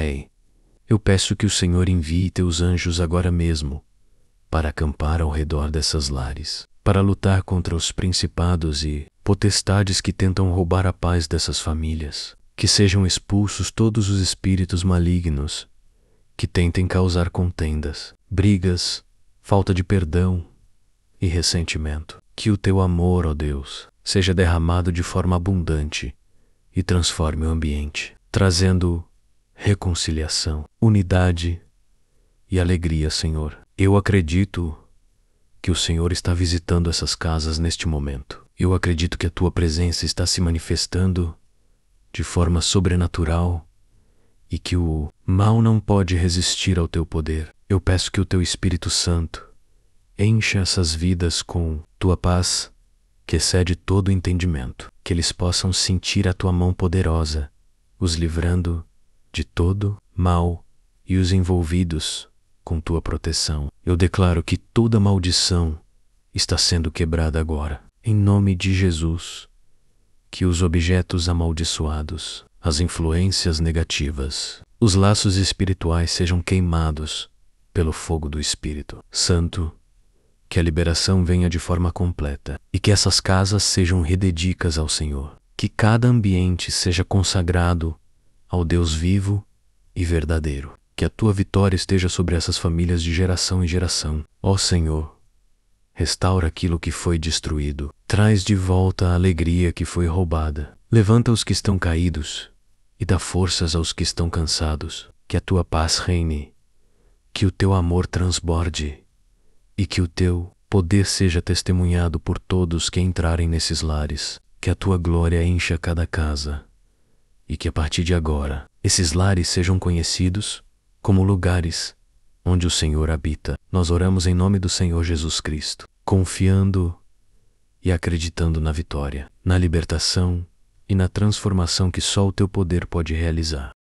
Rei, eu peço que o Senhor envie teus anjos agora mesmo para acampar ao redor dessas lares, para lutar contra os principados e potestades que tentam roubar a paz dessas famílias. Que sejam expulsos todos os espíritos malignos que tentem causar contendas, brigas, falta de perdão e ressentimento. Que o teu amor, ó Deus, seja derramado de forma abundante e transforme o ambiente, trazendo reconciliação, unidade e alegria, Senhor. Eu acredito que o Senhor está visitando essas casas neste momento. Eu acredito que a tua presença está se manifestando de forma sobrenatural e que o mal não pode resistir ao teu poder. Eu peço que o teu Espírito Santo encha essas vidas com tua paz, que excede todo entendimento, que eles possam sentir a tua mão poderosa, os livrando de todo mal e os envolvidos com tua proteção. Eu declaro que toda maldição está sendo quebrada agora. Em nome de Jesus, que os objetos amaldiçoados, as influências negativas, os laços espirituais sejam queimados pelo fogo do Espírito. Santo, que a liberação venha de forma completa e que essas casas sejam rededicas ao Senhor. Que cada ambiente seja consagrado ao Deus vivo e verdadeiro. Que a tua vitória esteja sobre essas famílias de geração em geração. Ó Senhor, restaura aquilo que foi destruído. Traz de volta a alegria que foi roubada. Levanta os que estão caídos e dá forças aos que estão cansados. Que a tua paz reine, que o teu amor transborde e que o teu poder seja testemunhado por todos que entrarem nesses lares. Que a tua glória encha cada casa e que a partir de agora esses lares sejam conhecidos como lugares onde o Senhor habita. Nós oramos em nome do Senhor Jesus Cristo, confiando e acreditando na vitória, na libertação e na transformação que só o teu poder pode realizar.